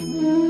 Mm-hmm.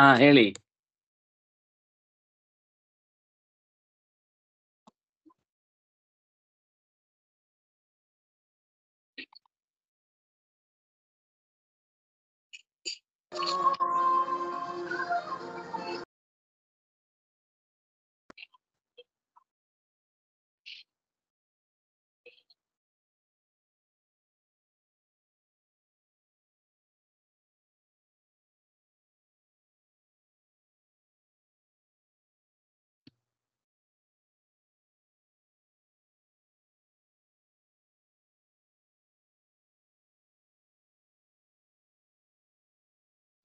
ಹಾ ಹೇಳಿ Thank you.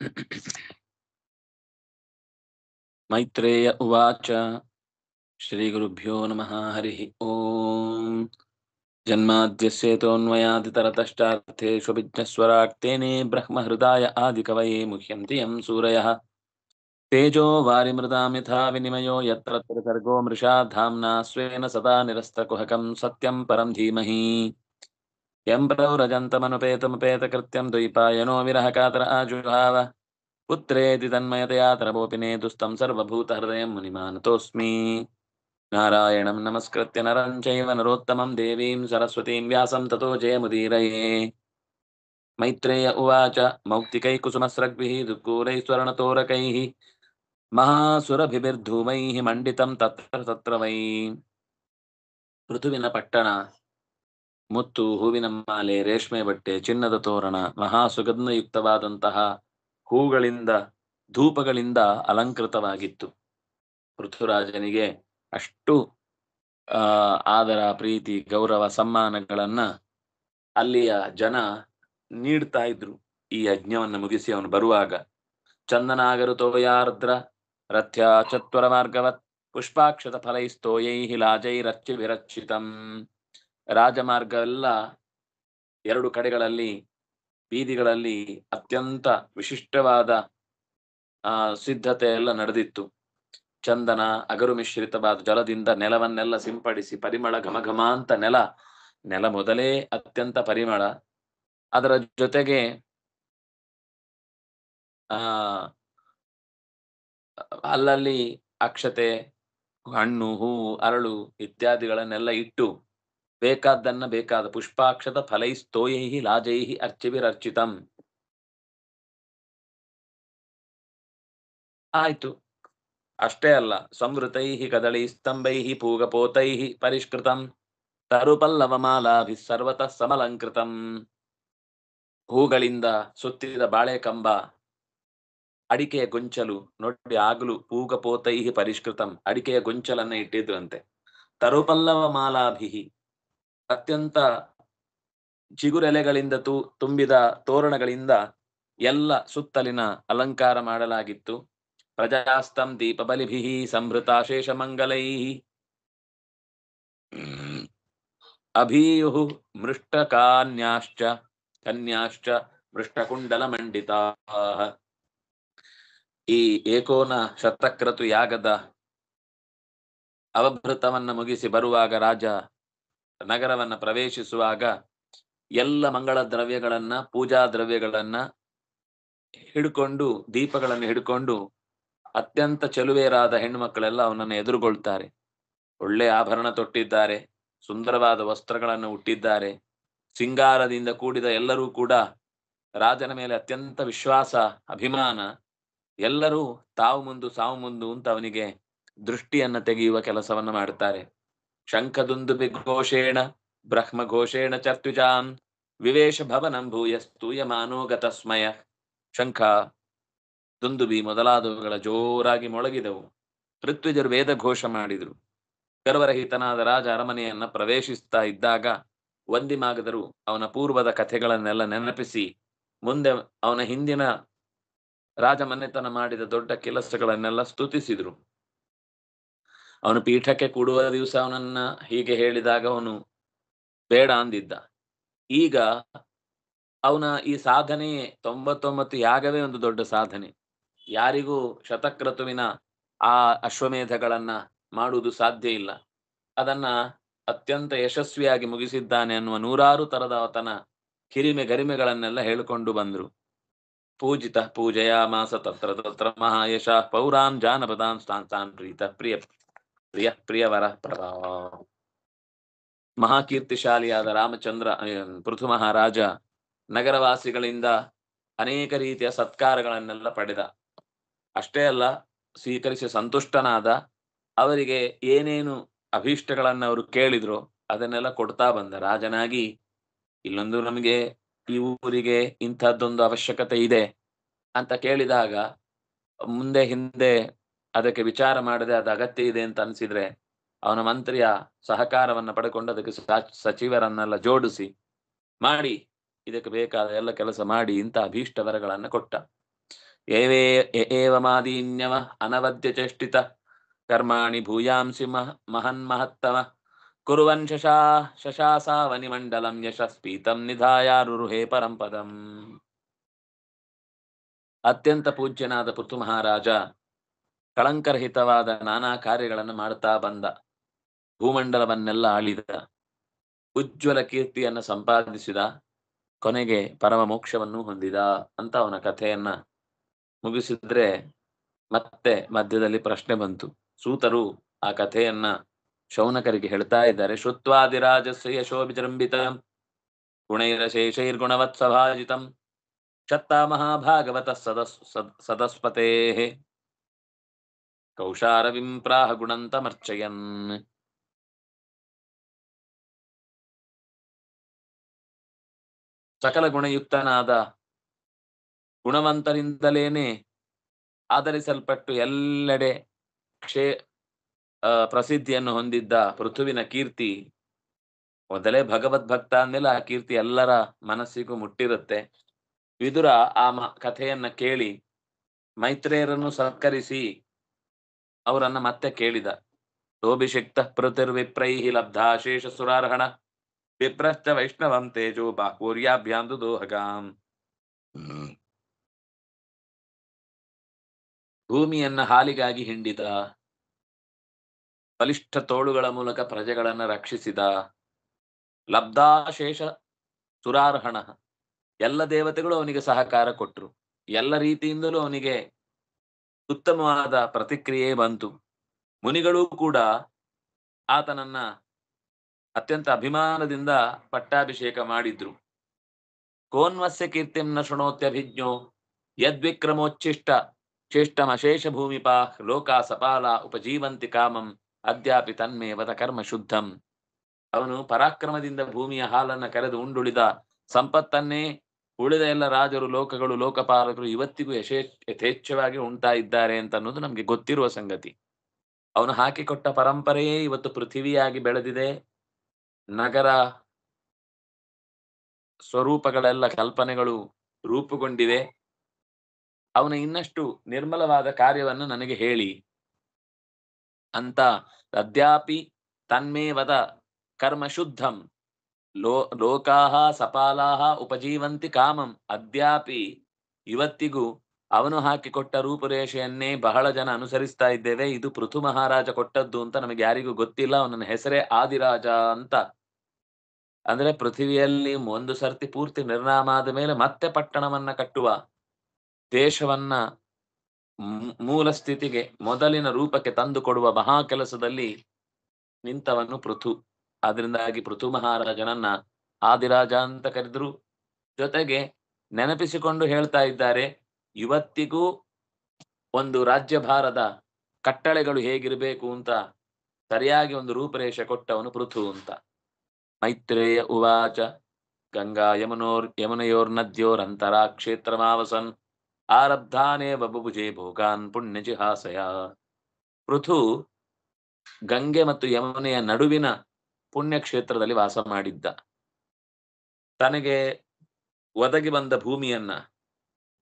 Maitreya उवाच श्रीगुरुभ्यो नमः हरिः ब्रह्म हृदय आदि कव मुह्यंति यम सूरय तेजो वारिमृदां यथा विनम यो सर्गो मृषा धाना स्वेन सदा निरस्तकुहक सत्यं परम धीमह ఎంబ్రౌ రజంతమనుపేతముపేతకృత్యం ద్వైపాయనో విరహకాతర ఆజుహావ పుత్రేతి తన్మయతయా సర్వభూత హృదయం మునిమానతోస్మి నారాయణం నమస్కృత్య నరం చైవ నరోత్తమం దేవీం సరస్వతీం వ్యాసం తతో జయముదీరయే మైత్రేయ ఉవాచ మౌక్తికై కుసుమస్రగ్భిః దుక్కూరై దుఃఖూరైస్వరణతోరకैः మహాసురభిభిర్ధూమైः మండితం తత్ర తత్ర వై పృథువిన పట్టణ ಮುತ್ತು ಹೂವಿನ ಮಾಲೆ ರೇಷ್ಮೆ ಬಟ್ಟೆ ಚಿನ್ನದ ತೋರಣ ಮಹಾ ಸುಗಂಧಯುಕ್ತವಾದಂತಹ ಹೂಗಳಿಂದ ಧೂಪಗಳಿಂದ ಅಲಂಕೃತವಾಗಿತ್ತು ಪೃಥ್ವಿರಾಜನಿಗೆ ಅಷ್ಟು ಆದರ ಪ್ರೀತಿ ಗೌರವ ಸಮ್ಮಾನಗಳನ್ನ ಅಲ್ಲಿಯ ಜನ ನೀಡ್ತಾ ಇದ್ರು ಈ ಯಜ್ಞವನ್ನು ಮುಗಿಸಿ ಅವನು ಬರುವಾಗ ಚಂದನಾಗರು ತೋಯಾರ್ದ್ರ ರಥ್ಯ ಚತ್ವರ ಮಾರ್ಗವತ್ ಪುಷ್ಪಾಕ್ಷತ ಫಲೈಸ್ತೋಯೈ ರಚ್ಚಿ ವಿರಕ್ಷಿತಂ ರಾಜಮಾರ್ಗವೆಲ್ಲ ಎರಡು ಕಡೆಗಳಲ್ಲಿ ಬೀದಿಗಳಲ್ಲಿ ಅತ್ಯಂತ ವಿಶಿಷ್ಟವಾದ ಆ ಸಿದ್ಧತೆ ಎಲ್ಲ ನಡೆದಿತ್ತು ಚಂದನ ಅಗರು ಮಿಶ್ರಿತವಾದ ಜಲದಿಂದ ನೆಲವನ್ನೆಲ್ಲ ಸಿಂಪಡಿಸಿ ಪರಿಮಳ ಘಮಘಮ ಅಂತ ನೆಲ ನೆಲ ಮೊದಲೇ ಅತ್ಯಂತ ಪರಿಮಳ ಅದರ ಜೊತೆಗೆ ಆ ಅಲ್ಲಲ್ಲಿ ಅಕ್ಷತೆ ಹಣ್ಣು ಹೂ ಅರಳು ಇತ್ಯಾದಿಗಳನ್ನೆಲ್ಲ ಇಟ್ಟು ಬೇಕಾದ್ದನ್ನ ಬೇಕಾದ ಪುಷ್ಪಾಕ್ಷದ ಫಲೈಸ್ತೋಯೈ ಲಾಜೈ ಅರ್ಚಿವಿರರ್ಚಿತಂ ಆಯ್ತು ಅಷ್ಟೇ ಅಲ್ಲ ಸಂವೃತೈ ಕದಳಿ ಸ್ತಂಭೈ ಪೂಗಪೋತೈ ಪರಿಷ್ಕೃತಂ ಮಾಲಾಭಿ ಸರ್ವತಃ ಸಮಲಂಕೃತಂ ಹೂಗಳಿಂದ ಸುತ್ತಿದ ಬಾಳೆಕಂಬ ಅಡಿಕೆಯ ಗೊಂಚಲು ನೋಡಿ ಆಗಲು ಪೂಗಪೋತೈ ಪರಿಷ್ಕೃತಂ ಅಡಿಕೆಯ ಗೊಂಚಲನ್ನ ಇಟ್ಟಿದ್ರಂತೆ ತರುಪಲ್ಲವ ಮಾಲಾಭಿ ಅತ್ಯಂತ ಚಿಗುರೆಲೆಗಳಿಂದ ತು ತುಂಬಿದ ತೋರಣಗಳಿಂದ ಎಲ್ಲ ಸುತ್ತಲಿನ ಅಲಂಕಾರ ಮಾಡಲಾಗಿತ್ತು ಪ್ರಜಾಸ್ತಂ ಸಂಭೃತ ಶೇಷ ಮಂಗಲೈ ಅಭೀಯು ಮೃಷ್ಟಕಾನ್ಯಾಶ್ಚ ಕನ್ಯಾಶ್ಚ ಮೃಷ್ಟಕುಂಡಲ ಮಂಡಿತ ಈ ಏಕೋನ ಶತಕ್ರತು ಯಾಗದ ಅವಭೃತವನ್ನ ಮುಗಿಸಿ ಬರುವಾಗ ರಾಜ ನಗರವನ್ನ ಪ್ರವೇಶಿಸುವಾಗ ಎಲ್ಲ ಮಂಗಳ ದ್ರವ್ಯಗಳನ್ನ ಪೂಜಾ ದ್ರವ್ಯಗಳನ್ನ ಹಿಡ್ಕೊಂಡು ದೀಪಗಳನ್ನು ಹಿಡ್ಕೊಂಡು ಅತ್ಯಂತ ಚಲುವೆಯರಾದ ಹೆಣ್ಣು ಮಕ್ಕಳೆಲ್ಲ ಅವನನ್ನು ಎದುರುಗೊಳ್ತಾರೆ ಒಳ್ಳೆ ಆಭರಣ ತೊಟ್ಟಿದ್ದಾರೆ ಸುಂದರವಾದ ವಸ್ತ್ರಗಳನ್ನು ಉಟ್ಟಿದ್ದಾರೆ ಸಿಂಗಾರದಿಂದ ಕೂಡಿದ ಎಲ್ಲರೂ ಕೂಡ ರಾಜನ ಮೇಲೆ ಅತ್ಯಂತ ವಿಶ್ವಾಸ ಅಭಿಮಾನ ಎಲ್ಲರೂ ತಾವು ಮುಂದು ಸಾವು ಮುಂದು ಅಂತ ಅವನಿಗೆ ದೃಷ್ಟಿಯನ್ನ ತೆಗೆಯುವ ಕೆಲಸವನ್ನ ಮಾಡ್ತಾರೆ ಶಂಖದುಂದುಬಿ ಘೋಷೇಣ ಬ್ರಹ್ಮ ಘೋಷೇಣ ಚರ್ತುಜಾನ್ ವಿವೇಶ ಭವನಂ ಭೂಯಸ್ತೂಯಮಾನೋ ಮಾನೋಗತಸ್ಮಯ ಶಂಖ ದುಂದುಬಿ ಮೊದಲಾದವುಗಳ ಜೋರಾಗಿ ಮೊಳಗಿದವು ಪೃಥ್ವಿಜರು ವೇದ ಘೋಷ ಮಾಡಿದರು ಗರ್ವರಹಿತನಾದ ರಾಜ ಅರಮನೆಯನ್ನ ಪ್ರವೇಶಿಸ್ತಾ ಇದ್ದಾಗ ವಂದಿಮಾಗದರು ಅವನ ಪೂರ್ವದ ಕಥೆಗಳನ್ನೆಲ್ಲ ನೆನಪಿಸಿ ಮುಂದೆ ಅವನ ಹಿಂದಿನ ರಾಜ ಮನೆತನ ಮಾಡಿದ ದೊಡ್ಡ ಕೆಲಸಗಳನ್ನೆಲ್ಲ ಸ್ತುತಿಸಿದ್ರು ಅವನು ಪೀಠಕ್ಕೆ ಕೂಡುವ ದಿವಸ ಅವನನ್ನ ಹೀಗೆ ಹೇಳಿದಾಗ ಅವನು ಬೇಡ ಅಂದಿದ್ದ ಈಗ ಅವನ ಈ ಸಾಧನೆ ತೊಂಬತ್ತೊಂಬತ್ತು ಯಾಗವೇ ಒಂದು ದೊಡ್ಡ ಸಾಧನೆ ಯಾರಿಗೂ ಶತಕ್ರತುವಿನ ಆ ಅಶ್ವಮೇಧಗಳನ್ನ ಮಾಡುವುದು ಸಾಧ್ಯ ಇಲ್ಲ ಅದನ್ನ ಅತ್ಯಂತ ಯಶಸ್ವಿಯಾಗಿ ಮುಗಿಸಿದ್ದಾನೆ ಅನ್ನುವ ನೂರಾರು ತರದ ಆತನ ಕಿರಿಮೆ ಗರಿಮೆಗಳನ್ನೆಲ್ಲ ಹೇಳಿಕೊಂಡು ಬಂದರು ಪೂಜಿತ ಪೂಜೆಯ ಮಾಸ ತತ್ರ ತತ್ರ ಮಹಾಯಶ ಪೌರಾನ್ ಜಾನಪದಾನ್ ಸ್ಥಾನ್ ಸ್ಥಾನ್ ಪ್ರೀತ ಪ್ರಿಯ ಪ್ರಿಯ ಪ್ರಿಯವರ ಮಹಾಕೀರ್ತಿಶಾಲಿಯಾದ ರಾಮಚಂದ್ರ ಪೃಥು ಮಹಾರಾಜ ನಗರವಾಸಿಗಳಿಂದ ಅನೇಕ ರೀತಿಯ ಸತ್ಕಾರಗಳನ್ನೆಲ್ಲ ಪಡೆದ ಅಷ್ಟೇ ಅಲ್ಲ ಸ್ವೀಕರಿಸಿ ಸಂತುಷ್ಟನಾದ ಅವರಿಗೆ ಏನೇನು ಅಭೀಷ್ಟಗಳನ್ನು ಅವರು ಕೇಳಿದ್ರು ಅದನ್ನೆಲ್ಲ ಕೊಡ್ತಾ ಬಂದ ರಾಜನಾಗಿ ಇಲ್ಲೊಂದು ನಮಗೆ ಈ ಊರಿಗೆ ಇಂಥದ್ದೊಂದು ಅವಶ್ಯಕತೆ ಇದೆ ಅಂತ ಕೇಳಿದಾಗ ಮುಂದೆ ಹಿಂದೆ ಅದಕ್ಕೆ ವಿಚಾರ ಮಾಡದೆ ಅದು ಅಗತ್ಯ ಇದೆ ಅಂತ ಅನಿಸಿದ್ರೆ ಅವನ ಮಂತ್ರಿಯ ಸಹಕಾರವನ್ನ ಪಡ್ಕೊಂಡು ಅದಕ್ಕೆ ಸಚಿವರನ್ನೆಲ್ಲ ಜೋಡಿಸಿ ಮಾಡಿ ಇದಕ್ಕೆ ಬೇಕಾದ ಎಲ್ಲ ಕೆಲಸ ಮಾಡಿ ಇಂತಹ ಅಭೀಷ್ಟ ವರಗಳನ್ನ ಕೊಟ್ಟ ಏವೇ ಮಾದೀನ್ಯವ ಅನವದ್ಯ ಚೇಷ್ಟಿತ ಕರ್ಮಾಣಿ ಭೂಯಾಂಸಿ ಮಹ ಮಹನ್ ಮಹತ್ತಮ ಕುರುವನ್ ಶಶಾ ಮಂಡಲಂ ಯಶಸ್ಪೀತಂ ನಿಧಾಯಾರುಹೇ ಪರಂಪದಂ ಅತ್ಯಂತ ಪೂಜ್ಯನಾದ ಪೃಥು ಮಹಾರಾಜ ಕಳಂಕರಹಿತವಾದ ನಾನಾ ಕಾರ್ಯಗಳನ್ನು ಮಾಡ್ತಾ ಬಂದ ಭೂಮಂಡಲವನ್ನೆಲ್ಲ ಆಳಿದ ಉಜ್ವಲ ಕೀರ್ತಿಯನ್ನು ಸಂಪಾದಿಸಿದ ಕೊನೆಗೆ ಪರಮ ಮೋಕ್ಷವನ್ನು ಹೊಂದಿದ ಅಂತ ಅವನ ಕಥೆಯನ್ನ ಮುಗಿಸಿದ್ರೆ ಮತ್ತೆ ಮಧ್ಯದಲ್ಲಿ ಪ್ರಶ್ನೆ ಬಂತು ಸೂತರು ಆ ಕಥೆಯನ್ನ ಶೌನಕರಿಗೆ ಹೇಳ್ತಾ ಇದ್ದಾರೆ ಶ್ರುತ್ವಾದಿರಾಜಸ್ಯ ಗುಣೈರ ಗುಣೈರಶೇಷೈರ್ಗುಣವತ್ ಸಭಾಜಿತಂ ಶತ್ತ ಮಹಾಭಾಗವತ ಸದಸ್ ಸದಸ್ಪತೇ ಕೌಶಾರವಿಂ ಗುಣಂತ ಗುಣಂತಮರ್ಚಯನ್ ಸಕಲ ಗುಣಯುಕ್ತನಾದ ಗುಣವಂತರಿಂದಲೇನೆ ಆಧರಿಸಲ್ಪಟ್ಟು ಎಲ್ಲೆಡೆ ಕ್ಷೇ ಪ್ರಸಿದ್ಧಿಯನ್ನು ಹೊಂದಿದ್ದ ಪೃಥುವಿನ ಕೀರ್ತಿ ಮೊದಲೇ ಭಗವದ್ಭಕ್ತ ಅಂದಮೇಲೆ ಆ ಕೀರ್ತಿ ಎಲ್ಲರ ಮನಸ್ಸಿಗೂ ಮುಟ್ಟಿರುತ್ತೆ ವಿದುರ ಆ ಕಥೆಯನ್ನ ಕೇಳಿ ಮೈತ್ರೇಯರನ್ನು ಸತ್ಕರಿಸಿ ಅವರನ್ನ ಮತ್ತೆ ಕೇಳಿದ ಸೋಭಿಷಿಕ್ತ ಪೃಥಿರ್ವಿಪ್ರೈಹಿ ಲಬ್ಧಾಶೇಷ ಸುರಾರ್ಹಣ ವಿಪ್ರಶ್ಚ ವೈಷ್ಣವಂ ತೇಜೋ ಭೂಮಿಯನ್ನ ಹಾಲಿಗಾಗಿ ಹಿಂಡಿದ ಬಲಿಷ್ಠ ತೋಳುಗಳ ಮೂಲಕ ಪ್ರಜೆಗಳನ್ನ ರಕ್ಷಿಸಿದ ಲಬ್ಧಾಶೇಷ ಸುರಾರ್ಹಣ ಎಲ್ಲ ದೇವತೆಗಳು ಅವನಿಗೆ ಸಹಕಾರ ಕೊಟ್ರು ಎಲ್ಲ ರೀತಿಯಿಂದಲೂ ಅವನಿಗೆ ಉತ್ತಮವಾದ ಪ್ರತಿಕ್ರಿಯೆ ಬಂತು ಮುನಿಗಳೂ ಕೂಡ ಆತನನ್ನ ಅತ್ಯಂತ ಅಭಿಮಾನದಿಂದ ಪಟ್ಟಾಭಿಷೇಕ ಮಾಡಿದ್ರು ಕೋನ್ವಸ್ಯ ಕೀರ್ತಿಂನ ಶೃಣೋತ್ಯಭಿಜ್ಞೋ ಯದ್ವಿಕ್ರಮೋಚ್ಛಿಷ್ಟ ಚೇಷ್ಟಮಶೇಷ ಭೂಮಿಪಾ ಲೋಕ ಸಪಾಲ ಉಪಜೀವಂತಿ ಕಾಮಂ ಅದ್ಯಾಪಿ ತನ್ಮೇವದ ಕರ್ಮ ಶುದ್ಧಂ ಅವನು ಪರಾಕ್ರಮದಿಂದ ಭೂಮಿಯ ಹಾಲನ್ನ ಕರೆದು ಉಂಡುಳಿದ ಸಂಪತ್ತನ್ನೇ ಉಳಿದ ಎಲ್ಲ ರಾಜರು ಲೋಕಗಳು ಲೋಕಪಾಲಕರು ಇವತ್ತಿಗೂ ಯಶೇ ಯಥೇಚ್ಛವಾಗಿ ಉಂಟಾ ಇದ್ದಾರೆ ಅಂತ ಅನ್ನೋದು ನಮ್ಗೆ ಗೊತ್ತಿರುವ ಸಂಗತಿ ಅವನು ಹಾಕಿಕೊಟ್ಟ ಪರಂಪರೆಯೇ ಇವತ್ತು ಪೃಥಿವಿಯಾಗಿ ಬೆಳೆದಿದೆ ನಗರ ಸ್ವರೂಪಗಳೆಲ್ಲ ಕಲ್ಪನೆಗಳು ರೂಪುಗೊಂಡಿವೆ ಅವನ ಇನ್ನಷ್ಟು ನಿರ್ಮಲವಾದ ಕಾರ್ಯವನ್ನು ನನಗೆ ಹೇಳಿ ಅಂತ ಅದ್ಯಾಪಿ ತನ್ಮೇವದ ಶುದ್ಧಂ ಲೋ ಲೋಕಾಹ ಸಪಾಲಾಹ ಉಪಜೀವಂತಿ ಕಾಮಂ ಅದ್ಯಾಪಿ ಇವತ್ತಿಗೂ ಅವನು ಹಾಕಿಕೊಟ್ಟ ರೂಪುರೇಷೆಯನ್ನೇ ಬಹಳ ಜನ ಅನುಸರಿಸ್ತಾ ಇದ್ದೇವೆ ಇದು ಪೃಥು ಮಹಾರಾಜ ಕೊಟ್ಟದ್ದು ಅಂತ ನಮಗೆ ಯಾರಿಗೂ ಗೊತ್ತಿಲ್ಲ ಅವನ ಹೆಸರೇ ಆದಿರಾಜ ಅಂತ ಅಂದ್ರೆ ಪೃಥ್ವಿಯಲ್ಲಿ ಒಂದು ಸರ್ತಿ ಪೂರ್ತಿ ನಿರ್ನಾಮ ಆದ ಮೇಲೆ ಮತ್ತೆ ಪಟ್ಟಣವನ್ನ ಕಟ್ಟುವ ದೇಶವನ್ನ ಮೂಲ ಸ್ಥಿತಿಗೆ ಮೊದಲಿನ ರೂಪಕ್ಕೆ ತಂದು ಕೊಡುವ ಮಹಾ ಕೆಲಸದಲ್ಲಿ ನಿಂತವನು ಪೃಥು ಆದ್ರಿಂದಾಗಿ ಪೃಥು ಮಹಾರಾಜನನ್ನ ಆದಿರಾಜ ಅಂತ ಕರೆದ್ರು ಜೊತೆಗೆ ನೆನಪಿಸಿಕೊಂಡು ಹೇಳ್ತಾ ಇದ್ದಾರೆ ಇವತ್ತಿಗೂ ಒಂದು ರಾಜ್ಯಭಾರದ ಕಟ್ಟಳೆಗಳು ಹೇಗಿರಬೇಕು ಅಂತ ಸರಿಯಾಗಿ ಒಂದು ರೂಪರೇಷೆ ಕೊಟ್ಟವನು ಪೃಥು ಅಂತ ಮೈತ್ರೇಯ ಉವಾಚ ಗಂಗಾ ಯಮನೋರ್ ಕ್ಷೇತ್ರ ಮಾವಸನ್ ಆರಬ್ಧಾನೇ ಬಬುಭುಜೆ ಭೋಗಾನ್ ಪುಣ್ಯ ಜಿಹಾಸಯ ಪೃಥು ಗಂಗೆ ಮತ್ತು ಯಮುನೆಯ ನಡುವಿನ ಪುಣ್ಯಕ್ಷೇತ್ರದಲ್ಲಿ ವಾಸ ಮಾಡಿದ್ದ ತನಗೆ ಒದಗಿ ಬಂದ ಭೂಮಿಯನ್ನ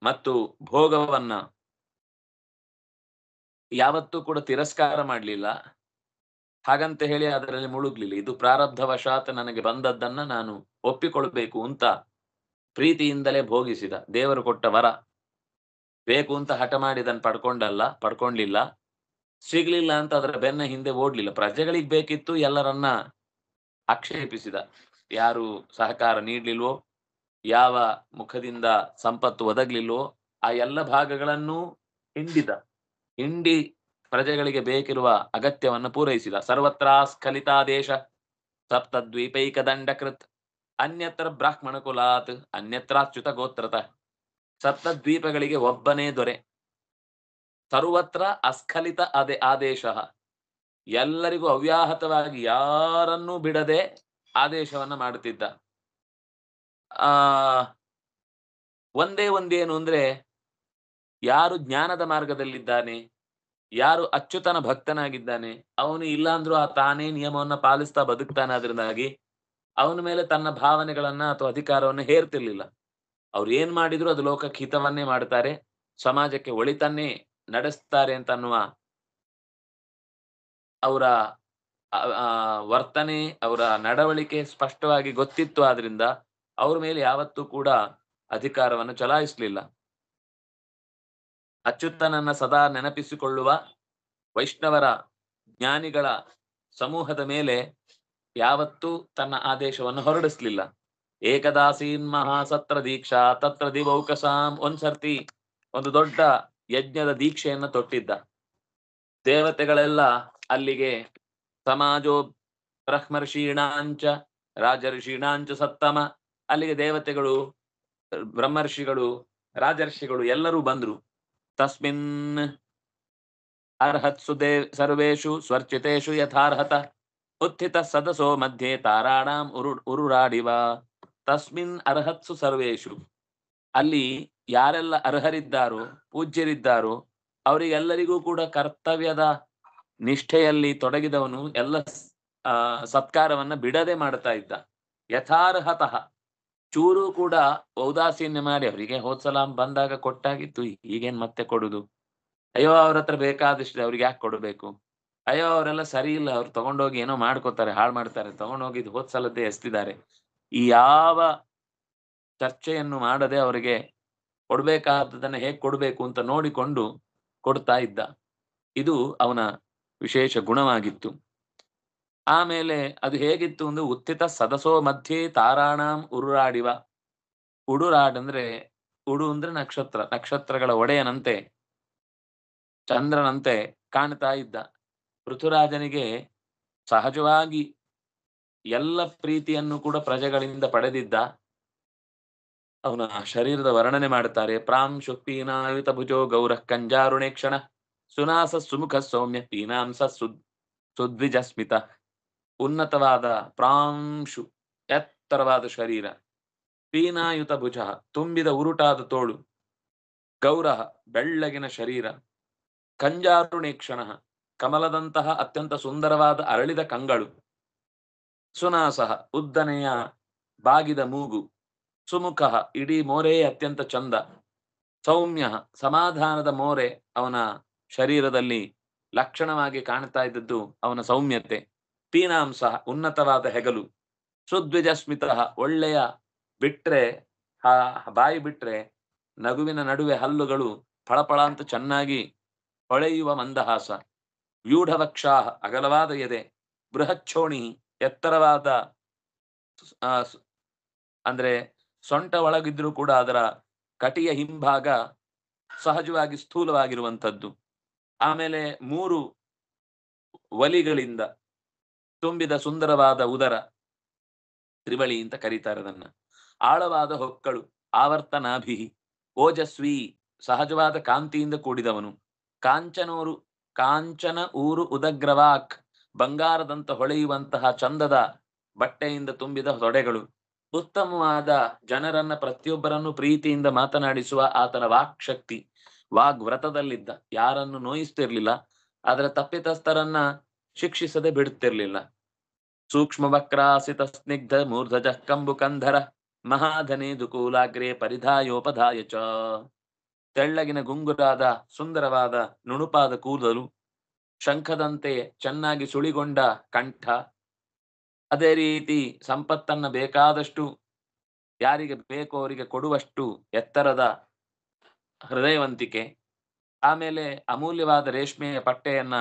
ಮತ್ತು ಭೋಗವನ್ನ ಯಾವತ್ತೂ ಕೂಡ ತಿರಸ್ಕಾರ ಮಾಡಲಿಲ್ಲ ಹಾಗಂತ ಹೇಳಿ ಅದರಲ್ಲಿ ಮುಳುಗ್ಲಿಲ್ಲ ಇದು ಪ್ರಾರಬ್ಧವಶಾತ್ ನನಗೆ ಬಂದದ್ದನ್ನ ನಾನು ಒಪ್ಪಿಕೊಳ್ಬೇಕು ಅಂತ ಪ್ರೀತಿಯಿಂದಲೇ ಭೋಗಿಸಿದ ದೇವರು ಕೊಟ್ಟ ವರ ಬೇಕು ಅಂತ ಹಠ ಮಾಡಿದನ್ ಪಡ್ಕೊಂಡಲ್ಲ ಪಡ್ಕೊಂಡ್ಲಿಲ್ಲ ಸಿಗ್ಲಿಲ್ಲ ಅಂತ ಅದರ ಬೆನ್ನ ಹಿಂದೆ ಓಡ್ಲಿಲ್ಲ ಪ್ರಜೆಗಳಿಗೆ ಬೇಕಿತ್ತು ಎಲ್ಲರನ್ನ ಆಕ್ಷೇಪಿಸಿದ ಯಾರು ಸಹಕಾರ ನೀಡಲಿಲ್ವೋ ಯಾವ ಮುಖದಿಂದ ಸಂಪತ್ತು ಒದಗ್ಲಿಲ್ವೋ ಆ ಎಲ್ಲ ಭಾಗಗಳನ್ನು ಹಿಂಡಿದ ಹಿಂಡಿ ಪ್ರಜೆಗಳಿಗೆ ಬೇಕಿರುವ ಅಗತ್ಯವನ್ನು ಪೂರೈಸಿದ ಸರ್ವತ್ರ ಸ್ಖಲಿತ ದೇಶ ಸಪ್ತ ದ್ವೀಪೈಕ ದಂಡಕೃತ್ ಅನ್ಯತ್ರ ಬ್ರಾಹ್ಮಣ ಕುಲಾತ್ ಅನ್ಯತ್ರಾಚ್ಯುತ ಗೋತ್ರತ ಸಪ್ತ ದ್ವೀಪಗಳಿಗೆ ಒಬ್ಬನೇ ದೊರೆ ಸರ್ವತ್ರ ಅಸ್ಖಲಿತ ಅದೇ ಆದೇಶ ಎಲ್ಲರಿಗೂ ಅವ್ಯಾಹತವಾಗಿ ಯಾರನ್ನೂ ಬಿಡದೆ ಆದೇಶವನ್ನ ಮಾಡುತ್ತಿದ್ದ ಆ ಒಂದೇ ಒಂದೇನು ಅಂದ್ರೆ ಯಾರು ಜ್ಞಾನದ ಮಾರ್ಗದಲ್ಲಿದ್ದಾನೆ ಯಾರು ಅಚ್ಚುತನ ಭಕ್ತನಾಗಿದ್ದಾನೆ ಅವನು ಇಲ್ಲಾಂದ್ರೂ ಆ ತಾನೇ ನಿಯಮವನ್ನ ಪಾಲಿಸ್ತಾ ಬದುಕ್ತಾನೆ ಅದರಿಂದಾಗಿ ಅವನ ಮೇಲೆ ತನ್ನ ಭಾವನೆಗಳನ್ನ ಅಥವಾ ಅಧಿಕಾರವನ್ನ ಹೇರ್ತಿರ್ಲಿಲ್ಲ ಅವ್ರು ಏನ್ ಮಾಡಿದ್ರು ಅದು ಲೋಕಕ್ಕೆ ಹಿತವನ್ನೇ ಮಾಡ್ತಾರೆ ಸಮಾಜಕ್ಕೆ ಒಳಿತನ್ನೇ ನಡೆಸ್ತಾರೆ ಅಂತ ಅನ್ನುವ ಅವರ ವರ್ತನೆ ಅವರ ನಡವಳಿಕೆ ಸ್ಪಷ್ಟವಾಗಿ ಗೊತ್ತಿತ್ತು ಆದ್ರಿಂದ ಅವ್ರ ಮೇಲೆ ಯಾವತ್ತೂ ಕೂಡ ಅಧಿಕಾರವನ್ನು ಚಲಾಯಿಸಲಿಲ್ಲ ಅಚ್ಯುತನನ್ನ ಸದಾ ನೆನಪಿಸಿಕೊಳ್ಳುವ ವೈಷ್ಣವರ ಜ್ಞಾನಿಗಳ ಸಮೂಹದ ಮೇಲೆ ಯಾವತ್ತೂ ತನ್ನ ಆದೇಶವನ್ನು ಹೊರಡಿಸ್ಲಿಲ್ಲ ಏಕದಾಸೀನ್ ಮಹಾಸತ್ರ ದೀಕ್ಷಾ ತತ್ರ ದಿವೌಕಸಾಂ ಒಂದ್ಸರ್ತಿ ಒಂದು ದೊಡ್ಡ ಯಜ್ಞದ ದೀಕ್ಷೆಯನ್ನು ತೊಟ್ಟಿದ್ದ ದೇವತೆಗಳೆಲ್ಲ ಅಲ್ಲಿಗೆ ಸಮಾಜೋ ಬ್ರಹ್ಮರ್ಷೀಣಾಂಚ ರಾಜರ್ಷೀಣಾಂಚ ಸತ್ತಮ ಅಲ್ಲಿಗೆ ದೇವತೆಗಳು ಬ್ರಹ್ಮರ್ಷಿಗಳು ರಾಜರ್ಷಿಗಳು ಎಲ್ಲರೂ ಬಂದ್ರು ತಸ್ಮಿನ್ ಅರ್ಹತ್ಸು ದೇವ್ ಸರ್ವೇಶು ಸ್ವರ್ಚಿತೇಶು ಯಥಾರ್ಹತ ಉತ್ಥಿತ ಸದಸೋ ಮಧ್ಯೆ ತಾರಾಣಾಂ ಉರು ಉರುರಾಡಿವ ತಸ್ಮಿನ್ ಅರ್ಹತ್ಸು ಸರ್ವೇಶು ಅಲ್ಲಿ ಯಾರೆಲ್ಲ ಅರ್ಹರಿದ್ದಾರೋ ಪೂಜ್ಯರಿದ್ದಾರೋ ಅವರಿಗೆಲ್ಲರಿಗೂ ಕೂಡ ಕರ್ತವ್ಯದ ನಿಷ್ಠೆಯಲ್ಲಿ ತೊಡಗಿದವನು ಎಲ್ಲ ಸತ್ಕಾರವನ್ನ ಬಿಡದೆ ಮಾಡ್ತಾ ಇದ್ದ ಯಥಾರ್ಹತಃ ಚೂರು ಕೂಡ ಔದಾಸೀನ್ಯ ಮಾಡಿ ಅವರಿಗೆ ಹೋದ್ಸಲ ಬಂದಾಗ ಕೊಟ್ಟಾಗಿತ್ತು ಈಗೇನ್ ಮತ್ತೆ ಕೊಡುದು ಅಯ್ಯೋ ಅವ್ರ ಹತ್ರ ಬೇಕಾದಷ್ಟಿದೆ ಅವ್ರಿಗೆ ಯಾಕೆ ಕೊಡಬೇಕು ಅಯ್ಯೋ ಅವರೆಲ್ಲ ಸರಿ ಇಲ್ಲ ಅವ್ರು ತಗೊಂಡೋಗಿ ಏನೋ ಮಾಡ್ಕೋತಾರೆ ಹಾಳು ಮಾಡ್ತಾರೆ ತಗೊಂಡೋಗಿದ್ ಹೋದ್ಸಲದ್ದೇ ಎಸ್ತಿದ್ದಾರೆ ಈ ಯಾವ ಚರ್ಚೆಯನ್ನು ಮಾಡದೆ ಅವರಿಗೆ ಕೊಡ್ಬೇಕಾದದನ್ನ ಹೇಗ್ ಕೊಡ್ಬೇಕು ಅಂತ ನೋಡಿಕೊಂಡು ಕೊಡ್ತಾ ಇದ್ದ ಇದು ಅವನ ವಿಶೇಷ ಗುಣವಾಗಿತ್ತು ಆಮೇಲೆ ಅದು ಹೇಗಿತ್ತು ಅಂದ್ರೆ ಉತ್ಥಿತ ಸದಸೋ ಮಧ್ಯೆ ತಾರಾಣಾಂ ಉರುರಾಡಿವ ಉಡುರಾಡಂದ್ರೆ ಉಡು ಅಂದ್ರೆ ನಕ್ಷತ್ರ ನಕ್ಷತ್ರಗಳ ಒಡೆಯನಂತೆ ಚಂದ್ರನಂತೆ ಕಾಣ್ತಾ ಇದ್ದ ಪೃಥುರಾಜನಿಗೆ ಸಹಜವಾಗಿ ಎಲ್ಲ ಪ್ರೀತಿಯನ್ನು ಕೂಡ ಪ್ರಜೆಗಳಿಂದ ಪಡೆದಿದ್ದ ಅವನ ಶರೀರದ ವರ್ಣನೆ ಮಾಡುತ್ತಾರೆ ಪ್ರಾಂ ನಾಯುತ ಭುಜೋ ಗೌರ ಕಂಜಾರುಣೇ ಕ್ಷಣ ಸುನಾಸ ಸುಮುಖ ಸೌಮ್ಯ ಪೀನಾಂಸ ಸುದ್ ಸುದ್ವಿಜಸ್ಮಿತ ಉನ್ನತವಾದ ಪ್ರಾಂಶು ಎತ್ತರವಾದ ಶರೀರ ಪೀನಾಯುತ ಭುಜ ತುಂಬಿದ ಉರುಟಾದ ತೋಳು ಗೌರ ಬೆಳ್ಳಗಿನ ಶರೀರ ಕಂಜಾರುಣೀಕ್ಷಣ ಕಮಲದಂತಹ ಅತ್ಯಂತ ಸುಂದರವಾದ ಅರಳಿದ ಕಂಗಳು ಸುನಾಸ ಉದ್ದನೆಯ ಬಾಗಿದ ಮೂಗು ಸುಮುಖ ಇಡೀ ಮೋರೆಯೇ ಅತ್ಯಂತ ಚಂದ ಸೌಮ್ಯ ಸಮಾಧಾನದ ಮೋರೆ ಅವನ ಶರೀರದಲ್ಲಿ ಲಕ್ಷಣವಾಗಿ ಕಾಣ್ತಾ ಇದ್ದದ್ದು ಅವನ ಸೌಮ್ಯತೆ ಪೀನಾಂಸ ಉನ್ನತವಾದ ಹೆಗಲು ಸುದ್ವಿಜಸ್ಮಿತ ಒಳ್ಳೆಯ ಬಿಟ್ರೆ ಬಾಯಿ ಬಿಟ್ರೆ ನಗುವಿನ ನಡುವೆ ಹಲ್ಲುಗಳು ಫಳಫಳ ಅಂತ ಚೆನ್ನಾಗಿ ಹೊಳೆಯುವ ಮಂದಹಾಸ ವ್ಯೂಢವಕ್ಷಾ ಅಗಲವಾದ ಎದೆ ಬೃಹಚ್ಛೋಣಿ ಎತ್ತರವಾದ ಅಂದ್ರೆ ಸೊಂಟ ಒಳಗಿದ್ರೂ ಕೂಡ ಅದರ ಕಟಿಯ ಹಿಂಭಾಗ ಸಹಜವಾಗಿ ಸ್ಥೂಲವಾಗಿರುವಂಥದ್ದು ಆಮೇಲೆ ಮೂರು ವಲಿಗಳಿಂದ ತುಂಬಿದ ಸುಂದರವಾದ ಉದರ ತ್ರಿವಳಿ ಅಂತ ಕರೀತಾರೆ ಅದನ್ನ ಆಳವಾದ ಹೊಕ್ಕಳು ಆವರ್ತನಾಭಿ ಓಜಸ್ವಿ ಸಹಜವಾದ ಕಾಂತಿಯಿಂದ ಕೂಡಿದವನು ಕಾಂಚನೂರು ಕಾಂಚನ ಊರು ಉದಗ್ರವಾಕ್ ಬಂಗಾರದಂತ ಹೊಳೆಯುವಂತಹ ಚಂದದ ಬಟ್ಟೆಯಿಂದ ತುಂಬಿದ ತೊಡೆಗಳು ಉತ್ತಮವಾದ ಜನರನ್ನ ಪ್ರತಿಯೊಬ್ಬರನ್ನು ಪ್ರೀತಿಯಿಂದ ಮಾತನಾಡಿಸುವ ಆತನ ವಾಕ್ಶಕ್ತಿ ವಾಗ್ ವ್ರತದಲ್ಲಿದ್ದ ಯಾರನ್ನು ನೋಯಿಸ್ತಿರ್ಲಿಲ್ಲ ಅದರ ತಪ್ಪಿತಸ್ಥರನ್ನ ಶಿಕ್ಷಿಸದೆ ಬಿಡುತ್ತಿರ್ಲಿಲ್ಲ ಸೂಕ್ಷ್ಮ ವಕ್ರಾಸಿತ ಸ್ನಿಗ್ಧ ಮೂರ್ಧಜ ಕಂಬು ಕಂಧರ ಮಹಾಧನೆ ದುಕೂಲಾಗ್ರೆ ಪರಿಧಾಯೋಪಧಾಯ ಚ ತೆಳ್ಳಗಿನ ಗುಂಗುರಾದ ಸುಂದರವಾದ ನುಣುಪಾದ ಕೂದಲು ಶಂಖದಂತೆ ಚೆನ್ನಾಗಿ ಸುಳಿಗೊಂಡ ಕಂಠ ಅದೇ ರೀತಿ ಸಂಪತ್ತನ್ನ ಬೇಕಾದಷ್ಟು ಯಾರಿಗೆ ಬೇಕೋ ಅವರಿಗೆ ಕೊಡುವಷ್ಟು ಎತ್ತರದ ಹೃದಯವಂತಿಕೆ ಆಮೇಲೆ ಅಮೂಲ್ಯವಾದ ರೇಷ್ಮೆಯ ಪಟ್ಟೆಯನ್ನ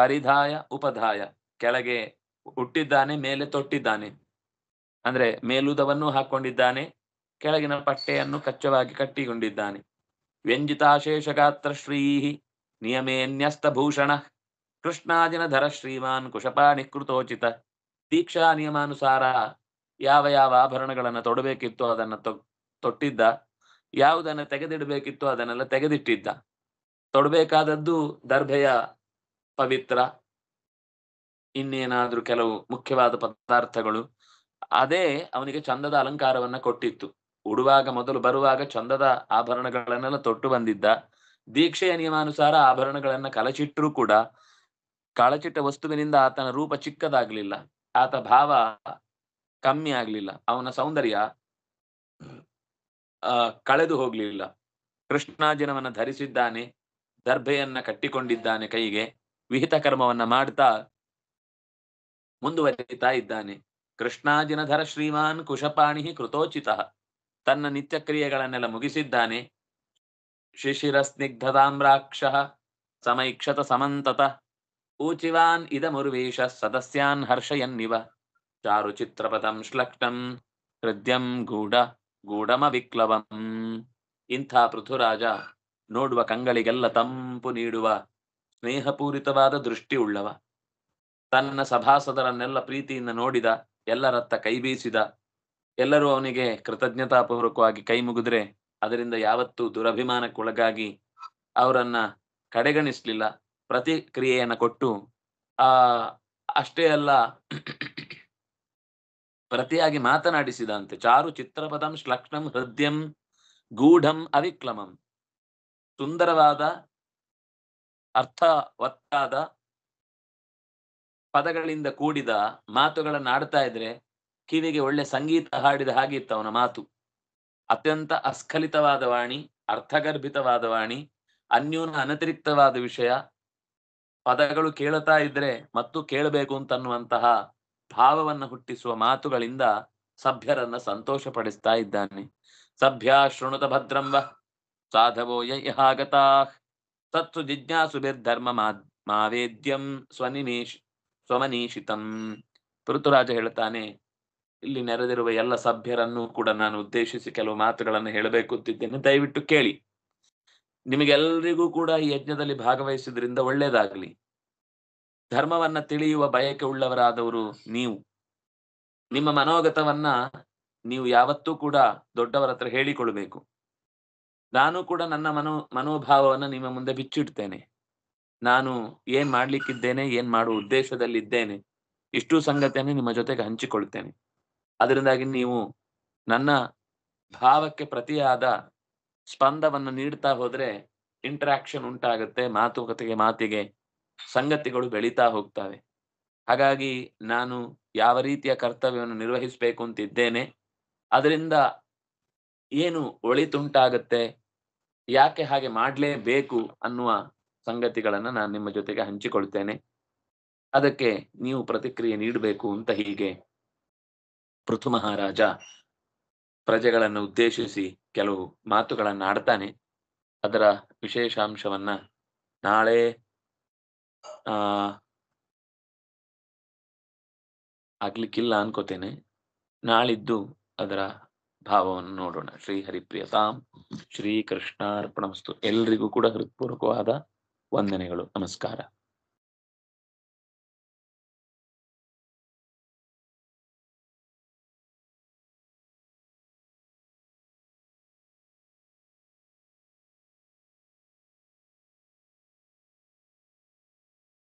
ಪರಿಧಾಯ ಉಪಧಾಯ ಕೆಳಗೆ ಹುಟ್ಟಿದ್ದಾನೆ ಮೇಲೆ ತೊಟ್ಟಿದ್ದಾನೆ ಅಂದ್ರೆ ಮೇಲುದವನ್ನು ಹಾಕೊಂಡಿದ್ದಾನೆ ಕೆಳಗಿನ ಪಟ್ಟೆಯನ್ನು ಕಚ್ಚವಾಗಿ ಕಟ್ಟಿಕೊಂಡಿದ್ದಾನೆ ವ್ಯಂಜಿತಾಶೇಷ ಗಾತ್ರ ಶ್ರೀಹಿ ನಿಯಮೇ ಭೂಷಣ ಕೃಷ್ಣಾಜಿನ ಧರ ಶ್ರೀಮಾನ್ ಕುಶಪಾಣಿ ಕೃತೋಚಿತ ದೀಕ್ಷಾ ನಿಯಮಾನುಸಾರ ಯಾವ ಯಾವ ಆಭರಣಗಳನ್ನ ತೊಡಬೇಕಿತ್ತೋ ಅದನ್ನು ತೊಟ್ಟಿದ್ದ ಯಾವುದನ್ನ ತೆಗೆದಿಡಬೇಕಿತ್ತು ಅದನ್ನೆಲ್ಲ ತೆಗೆದಿಟ್ಟಿದ್ದ ತೊಡಬೇಕಾದದ್ದು ದರ್ಭೆಯ ಪವಿತ್ರ ಇನ್ನೇನಾದ್ರೂ ಕೆಲವು ಮುಖ್ಯವಾದ ಪದಾರ್ಥಗಳು ಅದೇ ಅವನಿಗೆ ಚಂದದ ಅಲಂಕಾರವನ್ನ ಕೊಟ್ಟಿತ್ತು ಉಡುವಾಗ ಮೊದಲು ಬರುವಾಗ ಚಂದದ ಆಭರಣಗಳನ್ನೆಲ್ಲ ತೊಟ್ಟು ಬಂದಿದ್ದ ದೀಕ್ಷೆಯ ನಿಯಮಾನುಸಾರ ಆಭರಣಗಳನ್ನ ಕಳಚಿಟ್ಟರೂ ಕೂಡ ಕಳಚಿಟ್ಟ ವಸ್ತುವಿನಿಂದ ಆತನ ರೂಪ ಚಿಕ್ಕದಾಗ್ಲಿಲ್ಲ ಆತ ಭಾವ ಕಮ್ಮಿ ಆಗ್ಲಿಲ್ಲ ಅವನ ಸೌಂದರ್ಯ ಕಳೆದು ಹೋಗ್ಲಿಲ್ಲ ಕೃಷ್ಣಾಜಿನವನ್ನ ಧರಿಸಿದ್ದಾನೆ ದರ್ಭೆಯನ್ನ ಕಟ್ಟಿಕೊಂಡಿದ್ದಾನೆ ಕೈಗೆ ವಿಹಿತ ಕರ್ಮವನ್ನ ಮಾಡ್ತಾ ಮುಂದುವರಿತಾ ಇದ್ದಾನೆ ಕೃಷ್ಣಾಜಿನಧರ ಧರ ಶ್ರೀಮಾನ್ ಕುಶಪಾಣಿ ಕೃತೋಚಿತ ತನ್ನ ನಿತ್ಯ ಕ್ರಿಯೆಗಳನ್ನೆಲ್ಲ ಮುಗಿಸಿದ್ದಾನೆ ಶಿಶಿರ ಸ್ನಿಗ್ಧತಾಮ್ರಾಕ್ಷ ಸಮೈಕ್ಷತ ಸಮಂತತ ಊಚಿವಾನ್ ಇದಮುರ್ವೇಶ ಸದಸ್ಯಾನ್ ಹರ್ಷಯನ್ನಿವ ಚಾರು ಚಿತ್ರಪದಂ ಶ್ಲಕ್ಷ್ಣಂ ಹೃದ್ಯಂ ಗೂಢ ಗೂಢಮ ವಿಕ್ಲವಂ ಇಂಥ ಪೃಥುರಾಜ ನೋಡುವ ಕಂಗಳಿಗೆಲ್ಲ ತಂಪು ನೀಡುವ ಸ್ನೇಹಪೂರಿತವಾದ ದೃಷ್ಟಿ ಉಳ್ಳವ ತನ್ನ ಸಭಾಸದರನ್ನೆಲ್ಲ ಪ್ರೀತಿಯಿಂದ ನೋಡಿದ ಎಲ್ಲರತ್ತ ಕೈ ಬೀಸಿದ ಎಲ್ಲರೂ ಅವನಿಗೆ ಕೃತಜ್ಞತಾಪೂರ್ವಕವಾಗಿ ಕೈ ಮುಗಿದ್ರೆ ಅದರಿಂದ ಯಾವತ್ತೂ ದುರಭಿಮಾನಕ್ಕೊಳಗಾಗಿ ಅವರನ್ನ ಕಡೆಗಣಿಸ್ಲಿಲ್ಲ ಪ್ರತಿಕ್ರಿಯೆಯನ್ನು ಕೊಟ್ಟು ಆ ಅಷ್ಟೇ ಅಲ್ಲ ಪ್ರತಿಯಾಗಿ ಮಾತನಾಡಿಸಿದಂತೆ ಚಾರು ಚಿತ್ರಪದಂ ಶ್ಲಕ್ಷ್ಣಂ ಹೃದಯಂ ಗೂಢಂ ಅವಿಕ್ಲಮಂ ಸುಂದರವಾದ ಅರ್ಥವತ್ತಾದ ಪದಗಳಿಂದ ಕೂಡಿದ ಮಾತುಗಳನ್ನು ಆಡ್ತಾ ಇದ್ರೆ ಕಿವಿಗೆ ಒಳ್ಳೆ ಸಂಗೀತ ಹಾಡಿದ ಹಾಗೆ ಇತ್ತು ಅವನ ಮಾತು ಅತ್ಯಂತ ಅಸ್ಖಲಿತವಾದ ವಾಣಿ ಅರ್ಥಗರ್ಭಿತವಾದ ವಾಣಿ ಅನ್ಯೂನ ಅನತಿರಿಕ್ತವಾದ ವಿಷಯ ಪದಗಳು ಕೇಳುತ್ತಾ ಇದ್ರೆ ಮತ್ತು ಕೇಳಬೇಕು ಅಂತನ್ನುವಂತಹ ಭಾವವನ್ನು ಹುಟ್ಟಿಸುವ ಮಾತುಗಳಿಂದ ಸಭ್ಯರನ್ನ ಸಂತೋಷ ಪಡಿಸ್ತಾ ಇದ್ದಾನೆ ಸಭ್ಯ ಶೃಣುತ ಭದ್ರಂವ ಸಾಧವೋ ಯಹಾಗತಾ ತತ್ಸು ಬಿರ್ಧರ್ಮ ಮಾವೇದ್ಯಂ ಸ್ವನಿಮೇಶ್ ಸ್ವಮನೀಷಿತಂ ಪೃಥುರಾಜ ಹೇಳ್ತಾನೆ ಇಲ್ಲಿ ನೆರೆದಿರುವ ಎಲ್ಲ ಸಭ್ಯರನ್ನು ಕೂಡ ನಾನು ಉದ್ದೇಶಿಸಿ ಕೆಲವು ಮಾತುಗಳನ್ನು ಹೇಳಬೇಕು ಅಂತಿದ್ದೇನೆ ದಯವಿಟ್ಟು ಕೇಳಿ ನಿಮಗೆಲ್ಲರಿಗೂ ಕೂಡ ಈ ಯಜ್ಞದಲ್ಲಿ ಭಾಗವಹಿಸಿದ್ರಿಂದ ಒಳ್ಳೇದಾಗ್ಲಿ ಧರ್ಮವನ್ನ ತಿಳಿಯುವ ಬಯಕೆ ಉಳ್ಳವರಾದವರು ನೀವು ನಿಮ್ಮ ಮನೋಗತವನ್ನ ನೀವು ಯಾವತ್ತೂ ಕೂಡ ದೊಡ್ಡವರ ಹತ್ರ ಹೇಳಿಕೊಳ್ಬೇಕು ನಾನು ಕೂಡ ನನ್ನ ಮನೋ ಮನೋಭಾವವನ್ನು ನಿಮ್ಮ ಮುಂದೆ ಬಿಚ್ಚಿಡ್ತೇನೆ ನಾನು ಏನ್ ಮಾಡ್ಲಿಕ್ಕಿದ್ದೇನೆ ಏನ್ ಮಾಡುವ ಉದ್ದೇಶದಲ್ಲಿದ್ದೇನೆ ಇಷ್ಟು ಸಂಗತಿಯನ್ನು ನಿಮ್ಮ ಜೊತೆಗೆ ಹಂಚಿಕೊಳ್ತೇನೆ ಅದರಿಂದಾಗಿ ನೀವು ನನ್ನ ಭಾವಕ್ಕೆ ಪ್ರತಿಯಾದ ಸ್ಪಂದವನ್ನು ನೀಡ್ತಾ ಹೋದ್ರೆ ಇಂಟ್ರಾಕ್ಷನ್ ಉಂಟಾಗುತ್ತೆ ಮಾತುಕತೆಗೆ ಮಾತಿಗೆ ಸಂಗತಿಗಳು ಬೆಳೀತಾ ಹೋಗ್ತವೆ ಹಾಗಾಗಿ ನಾನು ಯಾವ ರೀತಿಯ ಕರ್ತವ್ಯವನ್ನು ನಿರ್ವಹಿಸಬೇಕು ಅಂತಿದ್ದೇನೆ ಅದರಿಂದ ಏನು ಒಳಿತುಂಟಾಗತ್ತೆ ಯಾಕೆ ಹಾಗೆ ಮಾಡಲೇಬೇಕು ಅನ್ನುವ ಸಂಗತಿಗಳನ್ನು ನಾನು ನಿಮ್ಮ ಜೊತೆಗೆ ಹಂಚಿಕೊಳ್ತೇನೆ ಅದಕ್ಕೆ ನೀವು ಪ್ರತಿಕ್ರಿಯೆ ನೀಡಬೇಕು ಅಂತ ಹೀಗೆ ಪೃಥು ಮಹಾರಾಜ ಪ್ರಜೆಗಳನ್ನು ಉದ್ದೇಶಿಸಿ ಕೆಲವು ಮಾತುಗಳನ್ನು ಆಡ್ತಾನೆ ಅದರ ವಿಶೇಷಾಂಶವನ್ನ ನಾಳೆ ಆಗ್ಲಿಕ್ಕಿಲ್ಲ ಅನ್ಕೋತೇನೆ ನಾಳಿದ್ದು ಅದರ ಭಾವವನ್ನು ನೋಡೋಣ ಶ್ರೀ ಹರಿಪ್ರಿಯತಾಂ ಶ್ರೀ ಕೃಷ್ಣಾರ್ಪಣಮಸ್ತು ಎಲ್ರಿಗೂ ಕೂಡ ಹೃತ್ಪೂರ್ವಕವಾದ ವಂದನೆಗಳು ನಮಸ್ಕಾರ